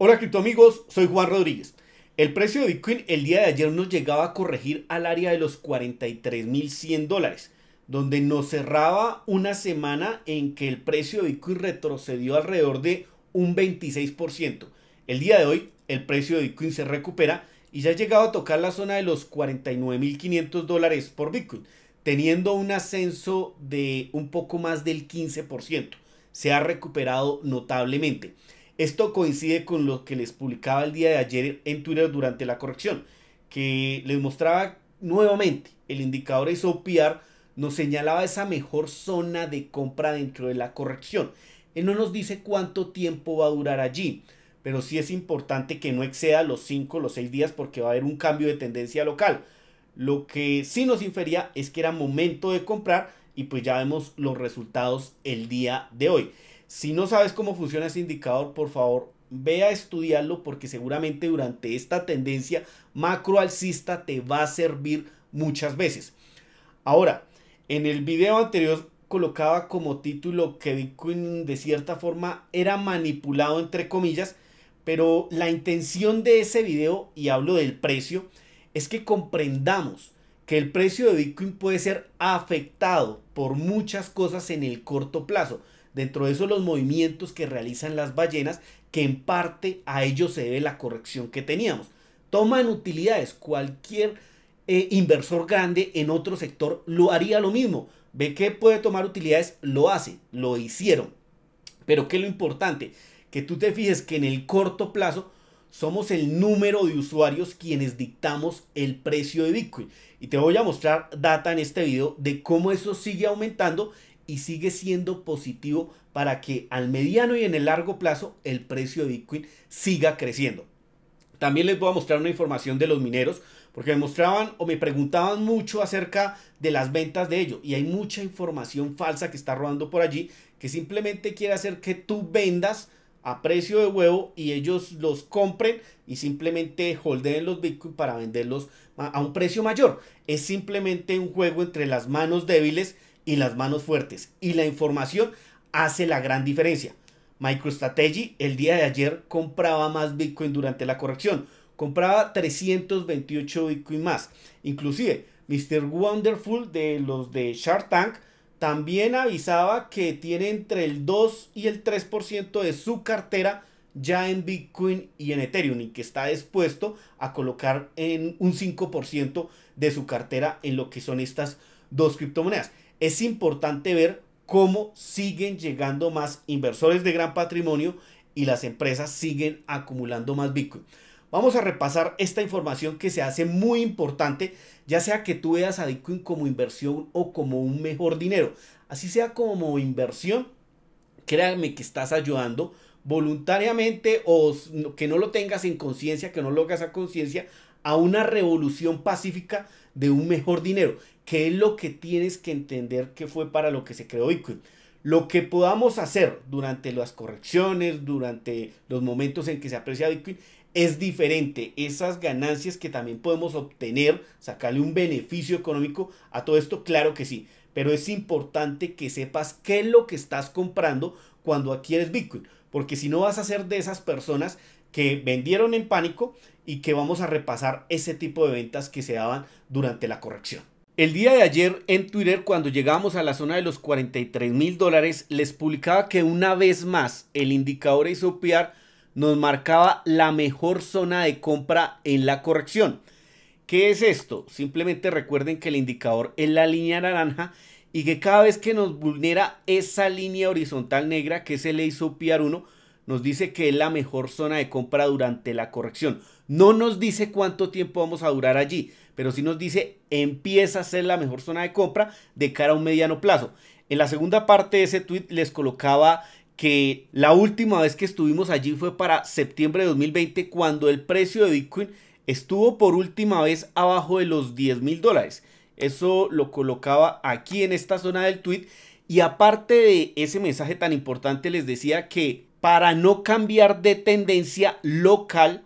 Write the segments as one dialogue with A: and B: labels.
A: Hola amigos, soy Juan Rodríguez. El precio de Bitcoin el día de ayer nos llegaba a corregir al área de los 43.100 dólares, donde nos cerraba una semana en que el precio de Bitcoin retrocedió alrededor de un 26%. El día de hoy el precio de Bitcoin se recupera y ya ha llegado a tocar la zona de los 49.500 dólares por Bitcoin, teniendo un ascenso de un poco más del 15%. Se ha recuperado notablemente. Esto coincide con lo que les publicaba el día de ayer en Twitter durante la corrección, que les mostraba nuevamente el indicador SOPR nos señalaba esa mejor zona de compra dentro de la corrección. Él no nos dice cuánto tiempo va a durar allí, pero sí es importante que no exceda los 5 los 6 días porque va a haber un cambio de tendencia local. Lo que sí nos infería es que era momento de comprar y pues ya vemos los resultados el día de hoy. Si no sabes cómo funciona ese indicador, por favor, ve a estudiarlo porque seguramente durante esta tendencia macroalcista te va a servir muchas veces. Ahora, en el video anterior colocaba como título que Bitcoin de cierta forma era manipulado entre comillas, pero la intención de ese video, y hablo del precio, es que comprendamos que el precio de Bitcoin puede ser afectado por muchas cosas en el corto plazo. Dentro de eso los movimientos que realizan las ballenas, que en parte a ellos se debe la corrección que teníamos. Toman utilidades, cualquier eh, inversor grande en otro sector lo haría lo mismo. Ve que puede tomar utilidades, lo hace, lo hicieron. Pero que lo importante, que tú te fijes que en el corto plazo somos el número de usuarios quienes dictamos el precio de Bitcoin. Y te voy a mostrar data en este video de cómo eso sigue aumentando y sigue siendo positivo para que al mediano y en el largo plazo el precio de Bitcoin siga creciendo. También les voy a mostrar una información de los mineros, porque me mostraban o me preguntaban mucho acerca de las ventas de ellos. Y hay mucha información falsa que está rodando por allí, que simplemente quiere hacer que tú vendas a precio de huevo y ellos los compren y simplemente holden los Bitcoin para venderlos a un precio mayor. Es simplemente un juego entre las manos débiles y las manos fuertes y la información hace la gran diferencia. MicroStrategy el día de ayer compraba más Bitcoin durante la corrección. Compraba 328 Bitcoin más. Inclusive Mr. Wonderful de los de Shark Tank también avisaba que tiene entre el 2 y el 3% de su cartera ya en Bitcoin y en Ethereum y que está dispuesto a colocar en un 5% de su cartera en lo que son estas dos criptomonedas es importante ver cómo siguen llegando más inversores de gran patrimonio y las empresas siguen acumulando más Bitcoin. Vamos a repasar esta información que se hace muy importante, ya sea que tú veas a Bitcoin como inversión o como un mejor dinero. Así sea como inversión, créanme que estás ayudando voluntariamente o que no lo tengas en conciencia, que no lo hagas a conciencia, a una revolución pacífica de un mejor dinero qué es lo que tienes que entender que fue para lo que se creó Bitcoin. Lo que podamos hacer durante las correcciones, durante los momentos en que se aprecia Bitcoin, es diferente. Esas ganancias que también podemos obtener, sacarle un beneficio económico a todo esto, claro que sí. Pero es importante que sepas qué es lo que estás comprando cuando adquieres Bitcoin. Porque si no vas a ser de esas personas que vendieron en pánico y que vamos a repasar ese tipo de ventas que se daban durante la corrección. El día de ayer en Twitter, cuando llegamos a la zona de los 43 mil dólares, les publicaba que una vez más el indicador piar nos marcaba la mejor zona de compra en la corrección. ¿Qué es esto? Simplemente recuerden que el indicador es la línea naranja y que cada vez que nos vulnera esa línea horizontal negra, que es el piar 1, nos dice que es la mejor zona de compra durante la corrección. No nos dice cuánto tiempo vamos a durar allí, pero sí nos dice empieza a ser la mejor zona de compra de cara a un mediano plazo. En la segunda parte de ese tweet les colocaba que la última vez que estuvimos allí fue para septiembre de 2020 cuando el precio de Bitcoin estuvo por última vez abajo de los 10 mil dólares. Eso lo colocaba aquí en esta zona del tweet. Y aparte de ese mensaje tan importante, les decía que para no cambiar de tendencia local,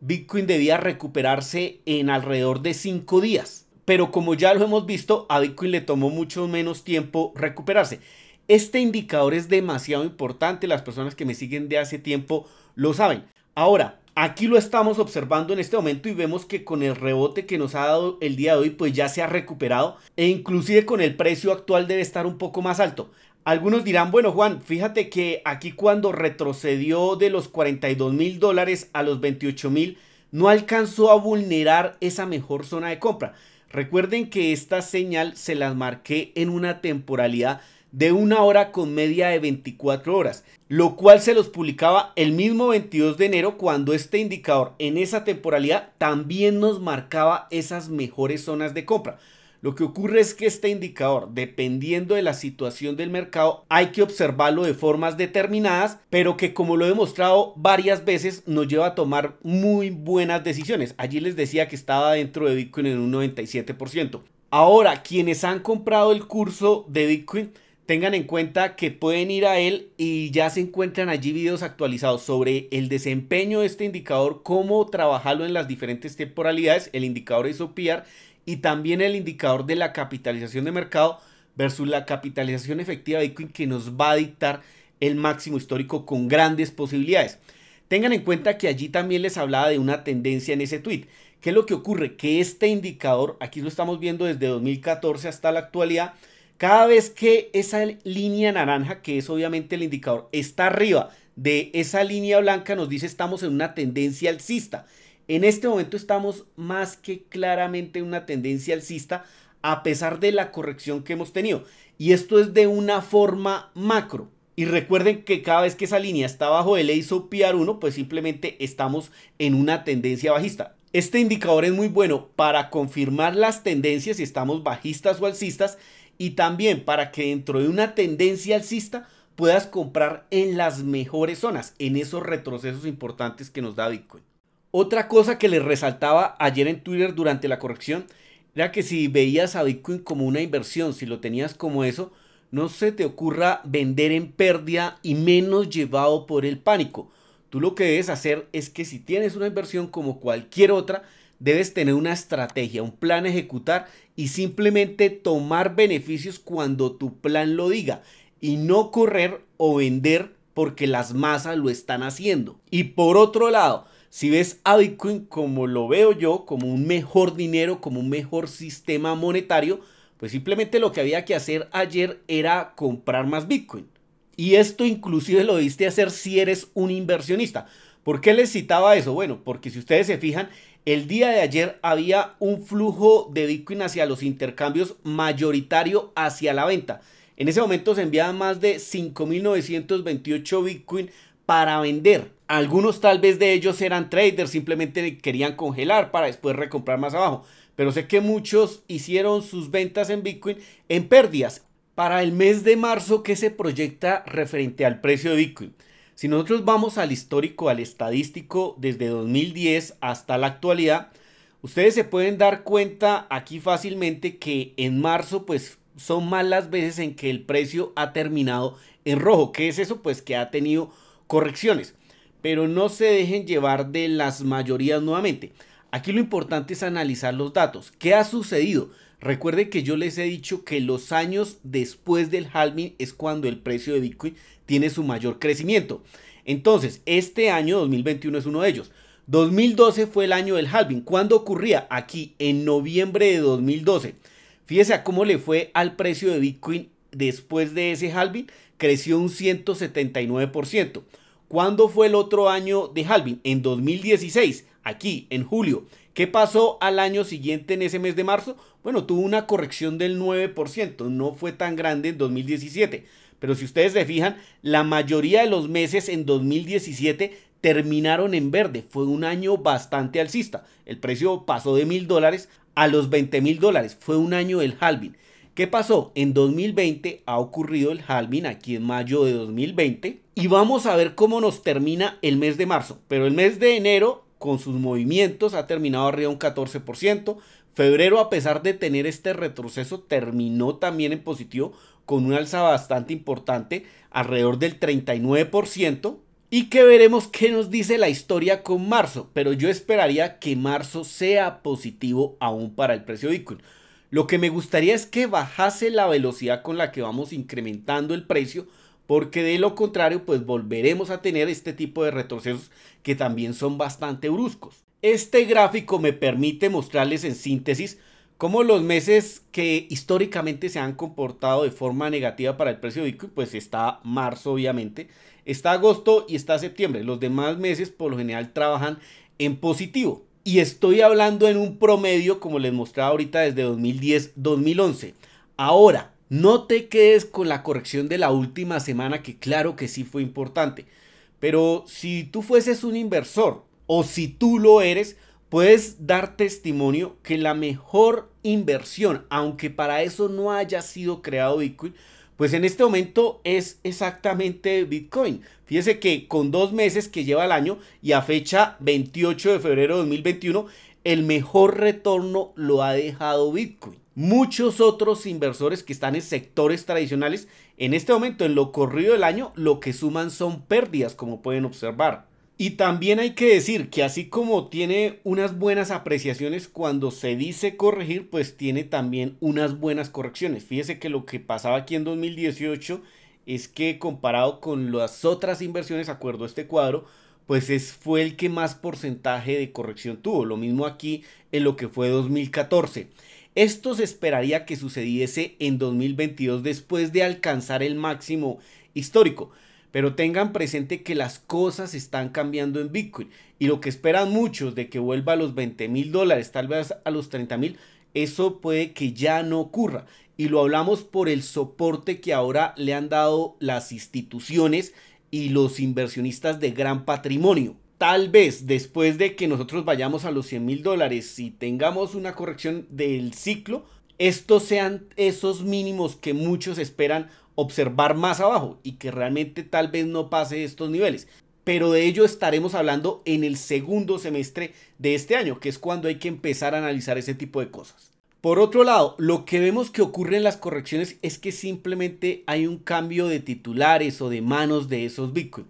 A: Bitcoin debía recuperarse en alrededor de 5 días. Pero como ya lo hemos visto, a Bitcoin le tomó mucho menos tiempo recuperarse. Este indicador es demasiado importante, las personas que me siguen de hace tiempo lo saben. Ahora, aquí lo estamos observando en este momento y vemos que con el rebote que nos ha dado el día de hoy, pues ya se ha recuperado e inclusive con el precio actual debe estar un poco más alto. Algunos dirán, bueno Juan, fíjate que aquí cuando retrocedió de los 42 mil dólares a los 28 mil, no alcanzó a vulnerar esa mejor zona de compra. Recuerden que esta señal se las marqué en una temporalidad de una hora con media de 24 horas, lo cual se los publicaba el mismo 22 de enero cuando este indicador en esa temporalidad también nos marcaba esas mejores zonas de compra. Lo que ocurre es que este indicador, dependiendo de la situación del mercado, hay que observarlo de formas determinadas, pero que como lo he demostrado varias veces, nos lleva a tomar muy buenas decisiones. Allí les decía que estaba dentro de Bitcoin en un 97%. Ahora, quienes han comprado el curso de Bitcoin, tengan en cuenta que pueden ir a él y ya se encuentran allí videos actualizados sobre el desempeño de este indicador, cómo trabajarlo en las diferentes temporalidades, el indicador OPR y también el indicador de la capitalización de mercado versus la capitalización efectiva de Bitcoin que nos va a dictar el máximo histórico con grandes posibilidades. Tengan en cuenta que allí también les hablaba de una tendencia en ese tweet. ¿Qué es lo que ocurre? Que este indicador, aquí lo estamos viendo desde 2014 hasta la actualidad, cada vez que esa línea naranja, que es obviamente el indicador, está arriba de esa línea blanca, nos dice estamos en una tendencia alcista. En este momento estamos más que claramente en una tendencia alcista a pesar de la corrección que hemos tenido. Y esto es de una forma macro. Y recuerden que cada vez que esa línea está bajo el EISO PR1, pues simplemente estamos en una tendencia bajista. Este indicador es muy bueno para confirmar las tendencias si estamos bajistas o alcistas y también para que dentro de una tendencia alcista puedas comprar en las mejores zonas, en esos retrocesos importantes que nos da Bitcoin. Otra cosa que les resaltaba ayer en Twitter durante la corrección era que si veías a Bitcoin como una inversión, si lo tenías como eso, no se te ocurra vender en pérdida y menos llevado por el pánico. Tú lo que debes hacer es que si tienes una inversión como cualquier otra, debes tener una estrategia, un plan ejecutar y simplemente tomar beneficios cuando tu plan lo diga y no correr o vender porque las masas lo están haciendo. Y por otro lado, si ves a Bitcoin como lo veo yo, como un mejor dinero, como un mejor sistema monetario, pues simplemente lo que había que hacer ayer era comprar más Bitcoin. Y esto inclusive lo diste hacer si eres un inversionista. ¿Por qué les citaba eso? Bueno, porque si ustedes se fijan, el día de ayer había un flujo de Bitcoin hacia los intercambios mayoritario hacia la venta. En ese momento se enviaban más de 5.928 Bitcoin para vender algunos tal vez de ellos eran traders, simplemente querían congelar para después recomprar más abajo. Pero sé que muchos hicieron sus ventas en Bitcoin en pérdidas. Para el mes de marzo, ¿qué se proyecta referente al precio de Bitcoin? Si nosotros vamos al histórico, al estadístico, desde 2010 hasta la actualidad, ustedes se pueden dar cuenta aquí fácilmente que en marzo, pues son más las veces en que el precio ha terminado en rojo. ¿Qué es eso? Pues que ha tenido correcciones pero no se dejen llevar de las mayorías nuevamente. Aquí lo importante es analizar los datos. ¿Qué ha sucedido? Recuerde que yo les he dicho que los años después del halving es cuando el precio de Bitcoin tiene su mayor crecimiento. Entonces, este año 2021 es uno de ellos. 2012 fue el año del halving. ¿Cuándo ocurría? Aquí, en noviembre de 2012. Fíjese a cómo le fue al precio de Bitcoin después de ese halving. Creció un 179%. ¿Cuándo fue el otro año de halving? En 2016, aquí, en julio. ¿Qué pasó al año siguiente en ese mes de marzo? Bueno, tuvo una corrección del 9%, no fue tan grande en 2017. Pero si ustedes se fijan, la mayoría de los meses en 2017 terminaron en verde. Fue un año bastante alcista. El precio pasó de mil dólares a los 20 mil dólares. Fue un año del halving. ¿Qué pasó? En 2020 ha ocurrido el halving aquí en mayo de 2020 y vamos a ver cómo nos termina el mes de marzo. Pero el mes de enero con sus movimientos ha terminado arriba un 14%. Febrero a pesar de tener este retroceso terminó también en positivo con una alza bastante importante alrededor del 39%. Y que veremos qué nos dice la historia con marzo. Pero yo esperaría que marzo sea positivo aún para el precio de Bitcoin. Lo que me gustaría es que bajase la velocidad con la que vamos incrementando el precio, porque de lo contrario, pues volveremos a tener este tipo de retrocesos que también son bastante bruscos. Este gráfico me permite mostrarles en síntesis cómo los meses que históricamente se han comportado de forma negativa para el precio de Bitcoin, pues está marzo obviamente, está agosto y está septiembre. Los demás meses por lo general trabajan en positivo. Y estoy hablando en un promedio, como les mostraba ahorita, desde 2010-2011. Ahora, no te quedes con la corrección de la última semana, que claro que sí fue importante. Pero si tú fueses un inversor o si tú lo eres, puedes dar testimonio que la mejor inversión, aunque para eso no haya sido creado Bitcoin, pues en este momento es exactamente Bitcoin. Fíjese que con dos meses que lleva el año y a fecha 28 de febrero de 2021, el mejor retorno lo ha dejado Bitcoin. Muchos otros inversores que están en sectores tradicionales, en este momento, en lo corrido del año, lo que suman son pérdidas, como pueden observar. Y también hay que decir que así como tiene unas buenas apreciaciones cuando se dice corregir, pues tiene también unas buenas correcciones. Fíjese que lo que pasaba aquí en 2018 es que comparado con las otras inversiones, acuerdo a este cuadro, pues es, fue el que más porcentaje de corrección tuvo. Lo mismo aquí en lo que fue 2014. Esto se esperaría que sucediese en 2022 después de alcanzar el máximo histórico. Pero tengan presente que las cosas están cambiando en Bitcoin y lo que esperan muchos de que vuelva a los 20 mil dólares, tal vez a los 30 mil, eso puede que ya no ocurra. Y lo hablamos por el soporte que ahora le han dado las instituciones y los inversionistas de gran patrimonio. Tal vez después de que nosotros vayamos a los 100 mil dólares y tengamos una corrección del ciclo, estos sean esos mínimos que muchos esperan observar más abajo y que realmente tal vez no pase estos niveles. Pero de ello estaremos hablando en el segundo semestre de este año, que es cuando hay que empezar a analizar ese tipo de cosas. Por otro lado, lo que vemos que ocurre en las correcciones es que simplemente hay un cambio de titulares o de manos de esos Bitcoin.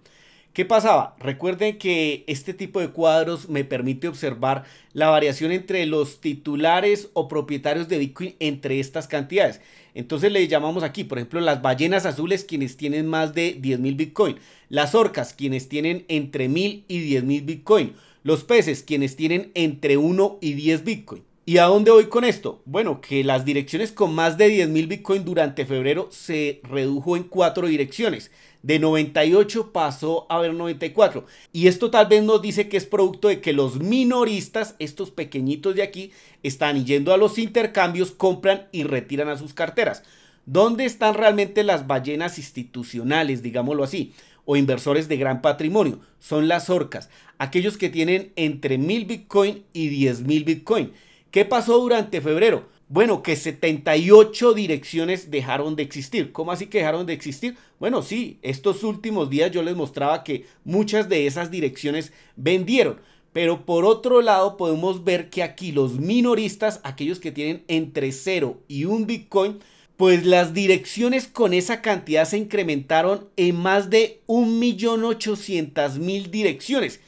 A: ¿Qué pasaba? Recuerden que este tipo de cuadros me permite observar la variación entre los titulares o propietarios de Bitcoin entre estas cantidades. Entonces le llamamos aquí, por ejemplo, las ballenas azules quienes tienen más de 10.000 Bitcoin, las orcas quienes tienen entre 1.000 y 10.000 Bitcoin, los peces quienes tienen entre 1 y 10 Bitcoin. ¿Y a dónde voy con esto? Bueno, que las direcciones con más de 10.000 Bitcoin durante febrero se redujo en cuatro direcciones, de 98 pasó a ver 94. Y esto tal vez nos dice que es producto de que los minoristas, estos pequeñitos de aquí, están yendo a los intercambios, compran y retiran a sus carteras. ¿Dónde están realmente las ballenas institucionales, digámoslo así, o inversores de gran patrimonio? Son las orcas, aquellos que tienen entre 1000 Bitcoin y 10.000 Bitcoin. ¿Qué pasó durante febrero? Bueno, que 78 direcciones dejaron de existir. ¿Cómo así que dejaron de existir? Bueno, sí, estos últimos días yo les mostraba que muchas de esas direcciones vendieron. Pero por otro lado podemos ver que aquí los minoristas, aquellos que tienen entre 0 y 1 Bitcoin, pues las direcciones con esa cantidad se incrementaron en más de 1.800.000 direcciones.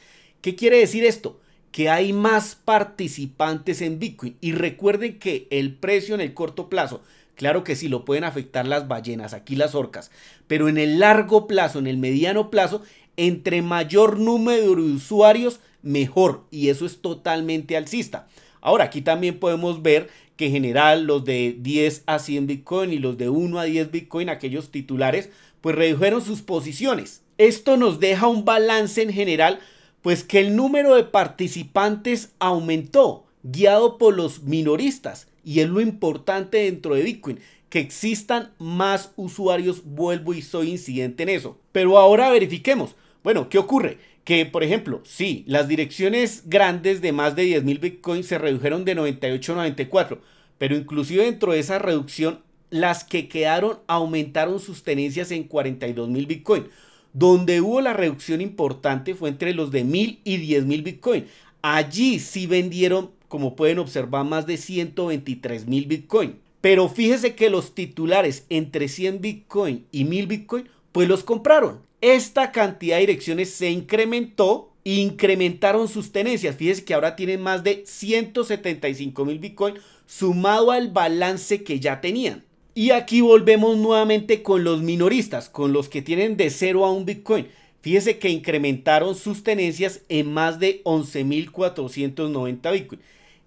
A: ¿Qué quiere decir esto? que hay más participantes en Bitcoin. Y recuerden que el precio en el corto plazo, claro que sí, lo pueden afectar las ballenas, aquí las orcas, pero en el largo plazo, en el mediano plazo, entre mayor número de usuarios, mejor. Y eso es totalmente alcista. Ahora, aquí también podemos ver que en general los de 10 a 100 Bitcoin y los de 1 a 10 Bitcoin, aquellos titulares, pues redujeron sus posiciones. Esto nos deja un balance en general pues que el número de participantes aumentó, guiado por los minoristas. Y es lo importante dentro de Bitcoin, que existan más usuarios, vuelvo y soy incidente en eso. Pero ahora verifiquemos. Bueno, ¿qué ocurre? Que, por ejemplo, sí, las direcciones grandes de más de 10.000 Bitcoin se redujeron de 98 a 94, pero inclusive dentro de esa reducción, las que quedaron aumentaron sus tenencias en 42.000 Bitcoin. Donde hubo la reducción importante fue entre los de 1000 y mil Bitcoin. Allí sí vendieron, como pueden observar, más de 123.000 mil Bitcoin. Pero fíjese que los titulares entre 100 Bitcoin y 1000 Bitcoin, pues los compraron. Esta cantidad de direcciones se incrementó, e incrementaron sus tenencias. Fíjese que ahora tienen más de 175 mil Bitcoin sumado al balance que ya tenían. Y aquí volvemos nuevamente con los minoristas, con los que tienen de 0 a un Bitcoin. Fíjese que incrementaron sus tenencias en más de 11.490 Bitcoin.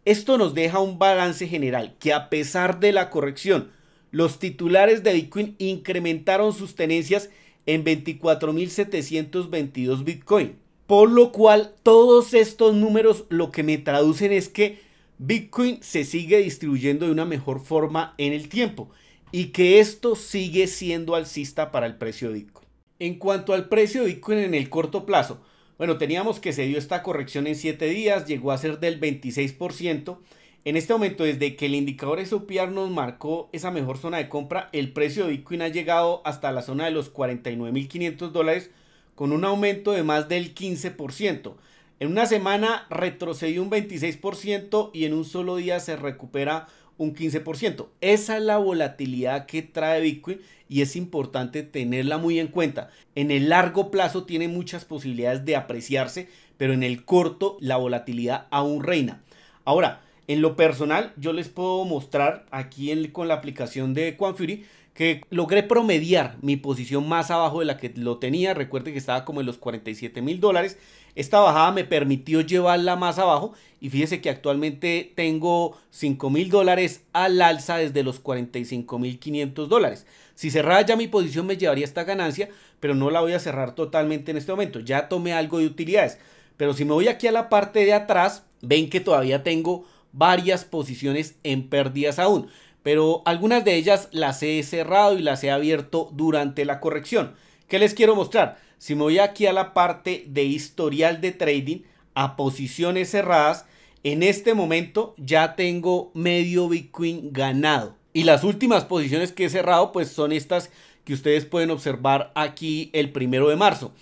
A: Esto nos deja un balance general que a pesar de la corrección, los titulares de Bitcoin incrementaron sus tenencias en 24.722 Bitcoin. Por lo cual, todos estos números lo que me traducen es que Bitcoin se sigue distribuyendo de una mejor forma en el tiempo y que esto sigue siendo alcista para el precio de Bitcoin. En cuanto al precio de Bitcoin en el corto plazo, bueno, teníamos que se dio esta corrección en 7 días, llegó a ser del 26%. En este momento, desde que el indicador Sopiar nos marcó esa mejor zona de compra, el precio de Bitcoin ha llegado hasta la zona de los 49.500 dólares con un aumento de más del 15%. En una semana retrocedió un 26% y en un solo día se recupera un 15%. Esa es la volatilidad que trae Bitcoin y es importante tenerla muy en cuenta. En el largo plazo tiene muchas posibilidades de apreciarse, pero en el corto la volatilidad aún reina. Ahora, en lo personal, yo les puedo mostrar aquí con la aplicación de Fury que logré promediar mi posición más abajo de la que lo tenía. Recuerden que estaba como en los 47 mil dólares esta bajada me permitió llevarla más abajo y fíjense que actualmente tengo $5,000 mil dólares al alza desde los 45 mil 500 dólares. Si cerrara ya mi posición me llevaría esta ganancia, pero no la voy a cerrar totalmente en este momento. Ya tomé algo de utilidades. Pero si me voy aquí a la parte de atrás, ven que todavía tengo varias posiciones en pérdidas aún. Pero algunas de ellas las he cerrado y las he abierto durante la corrección. ¿Qué les quiero mostrar? Si me voy aquí a la parte de historial de trading, a posiciones cerradas, en este momento ya tengo medio Bitcoin ganado. Y las últimas posiciones que he cerrado, pues son estas que ustedes pueden observar aquí el primero de marzo.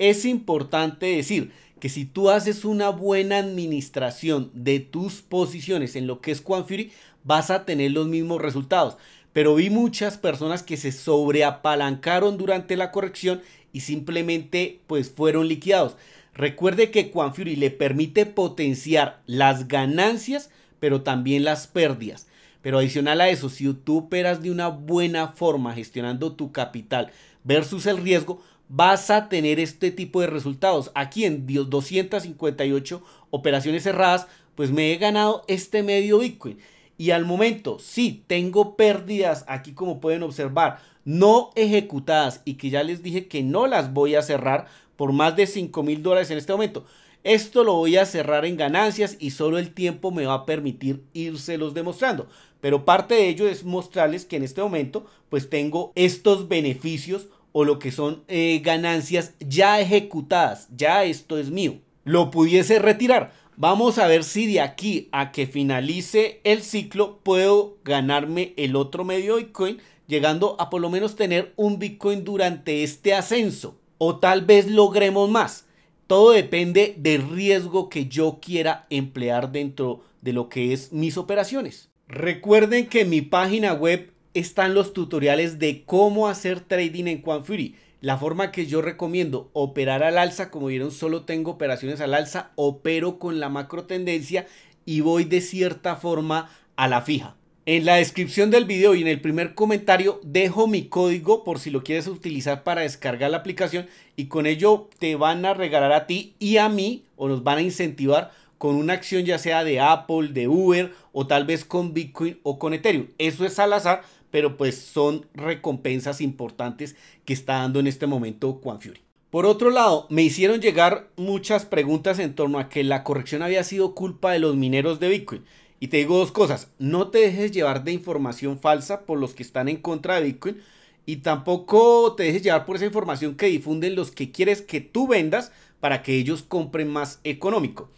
A: Es importante decir que si tú haces una buena administración de tus posiciones en lo que es Fury, vas a tener los mismos resultados. Pero vi muchas personas que se sobreapalancaron durante la corrección y simplemente pues fueron liquidados. Recuerde que Quan le permite potenciar las ganancias, pero también las pérdidas. Pero adicional a eso, si tú operas de una buena forma gestionando tu capital versus el riesgo, vas a tener este tipo de resultados. Aquí en 258 operaciones cerradas, pues me he ganado este medio Bitcoin. Y al momento, sí, tengo pérdidas aquí como pueden observar, no ejecutadas y que ya les dije que no las voy a cerrar por más de 5 mil dólares en este momento. Esto lo voy a cerrar en ganancias y solo el tiempo me va a permitir irselos demostrando. Pero parte de ello es mostrarles que en este momento pues tengo estos beneficios o lo que son eh, ganancias ya ejecutadas. Ya esto es mío. Lo pudiese retirar, Vamos a ver si de aquí a que finalice el ciclo puedo ganarme el otro medio Bitcoin, llegando a por lo menos tener un Bitcoin durante este ascenso. O tal vez logremos más. Todo depende del riesgo que yo quiera emplear dentro de lo que es mis operaciones. Recuerden que en mi página web están los tutoriales de cómo hacer trading en QuanFury. La forma que yo recomiendo operar al alza, como vieron, solo tengo operaciones al alza, opero con la macro tendencia y voy de cierta forma a la fija. En la descripción del video y en el primer comentario dejo mi código por si lo quieres utilizar para descargar la aplicación y con ello te van a regalar a ti y a mí o nos van a incentivar con una acción ya sea de Apple, de Uber o tal vez con Bitcoin o con Ethereum. Eso es al azar, pero pues son recompensas importantes que está dando en este momento Juan Fury. Por otro lado, me hicieron llegar muchas preguntas en torno a que la corrección había sido culpa de los mineros de Bitcoin. Y te digo dos cosas, no te dejes llevar de información falsa por los que están en contra de Bitcoin y tampoco te dejes llevar por esa información que difunden los que quieres que tú vendas para que ellos compren más económico.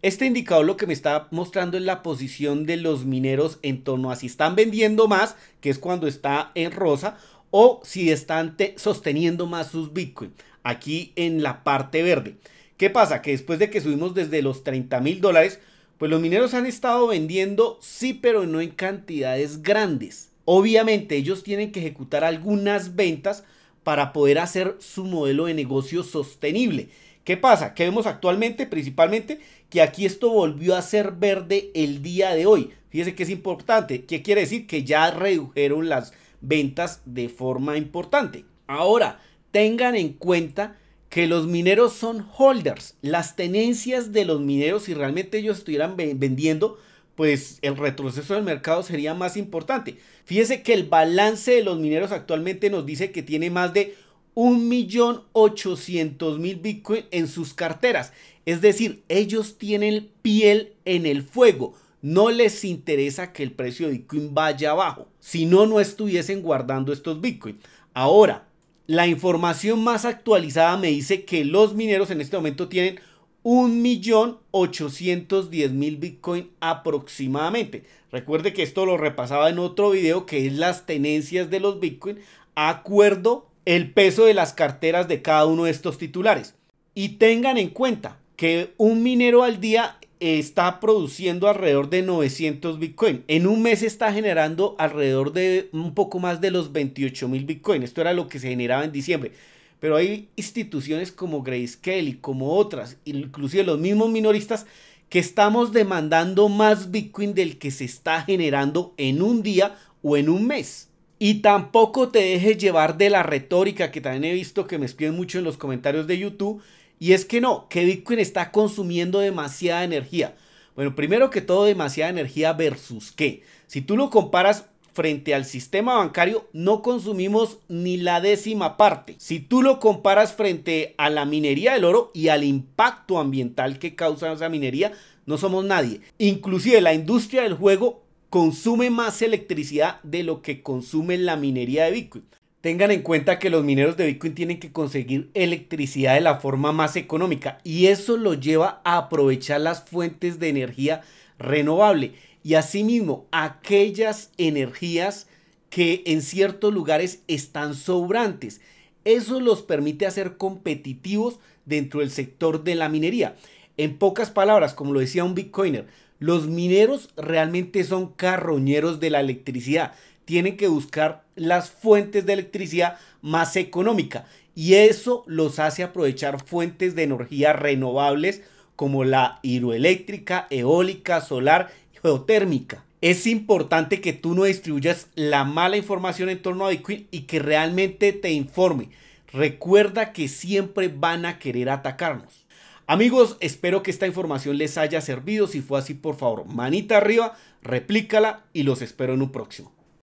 A: Este indicador lo que me está mostrando es la posición de los mineros en torno a si están vendiendo más, que es cuando está en rosa, o si están sosteniendo más sus Bitcoin, aquí en la parte verde. ¿Qué pasa? Que después de que subimos desde los 30 mil dólares, pues los mineros han estado vendiendo, sí, pero no en cantidades grandes. Obviamente ellos tienen que ejecutar algunas ventas para poder hacer su modelo de negocio sostenible. ¿Qué pasa? Que vemos actualmente? Principalmente que aquí esto volvió a ser verde el día de hoy. fíjese que es importante. ¿Qué quiere decir? Que ya redujeron las ventas de forma importante. Ahora, tengan en cuenta que los mineros son holders. Las tenencias de los mineros, si realmente ellos estuvieran vendiendo, pues el retroceso del mercado sería más importante. Fíjese que el balance de los mineros actualmente nos dice que tiene más de 1.800.000 Bitcoin en sus carteras. Es decir, ellos tienen piel en el fuego. No les interesa que el precio de Bitcoin vaya abajo. Si no, no estuviesen guardando estos Bitcoin. Ahora, la información más actualizada me dice que los mineros en este momento tienen un millón mil Bitcoin aproximadamente. Recuerde que esto lo repasaba en otro video que es las tenencias de los Bitcoin acuerdo el peso de las carteras de cada uno de estos titulares. Y tengan en cuenta que un minero al día está produciendo alrededor de 900 Bitcoin. En un mes está generando alrededor de un poco más de los 28 mil Bitcoin. Esto era lo que se generaba en diciembre. Pero hay instituciones como Grayscale y como otras, inclusive los mismos minoristas, que estamos demandando más Bitcoin del que se está generando en un día o en un mes. Y tampoco te dejes llevar de la retórica que también he visto que me escriben mucho en los comentarios de YouTube. Y es que no, que Bitcoin está consumiendo demasiada energía. Bueno, primero que todo, demasiada energía versus qué. Si tú lo comparas frente al sistema bancario, no consumimos ni la décima parte. Si tú lo comparas frente a la minería del oro y al impacto ambiental que causa esa minería, no somos nadie. Inclusive la industria del juego consume más electricidad de lo que consume la minería de Bitcoin. Tengan en cuenta que los mineros de Bitcoin tienen que conseguir electricidad de la forma más económica y eso los lleva a aprovechar las fuentes de energía renovable y asimismo aquellas energías que en ciertos lugares están sobrantes. Eso los permite hacer competitivos dentro del sector de la minería. En pocas palabras, como lo decía un bitcoiner, los mineros realmente son carroñeros de la electricidad. Tienen que buscar las fuentes de electricidad más económica y eso los hace aprovechar fuentes de energía renovables como la hidroeléctrica, eólica, solar y geotérmica. Es importante que tú no distribuyas la mala información en torno a Bitcoin y que realmente te informe. Recuerda que siempre van a querer atacarnos. Amigos, espero que esta información les haya servido. Si fue así, por favor, manita arriba, replícala y los espero en un próximo.